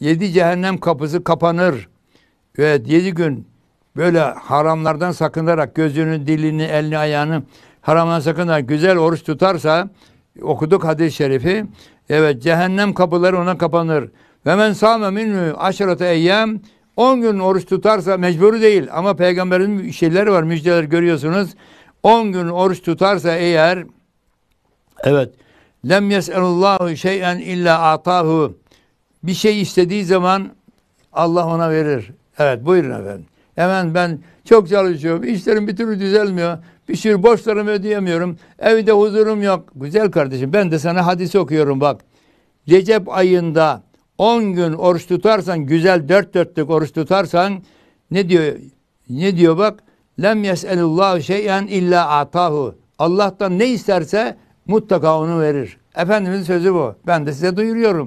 yedi cehennem kapısı kapanır. Ve yedi gün böyle haramlardan sakınarak gözünü, dilini, elini, ayağını haramdan sakınarak güzel oruç tutarsa okuduk hadis-i şerifi. Evet cehennem kapıları ona kapanır. Ve men sâme minhü aşırata eyyem 10 gün oruç tutarsa mecburu değil ama peygamberin şeyleri var müjdeler görüyorsunuz. 10 gün oruç tutarsa eğer evet lem yeselullahu şeyen illa atahu bir şey istediği zaman Allah ona verir. Evet buyurun efendim. Hemen ben çok çalışıyorum. İşlerim bir türlü düzelmiyor. Bir sürü borçlarımı ödeyemiyorum. Evde huzurum yok. Güzel kardeşim ben de sana hadis okuyorum bak. Recep ayında 10 gün oruç tutarsan güzel dört dörtlük oruç tutarsan ne diyor? Ne diyor bak? Lem yes'elullahu şey'en illa atahu. Allah'tan ne isterse mutlaka onu verir. Efendimizin sözü bu. Ben de size duyuruyorum.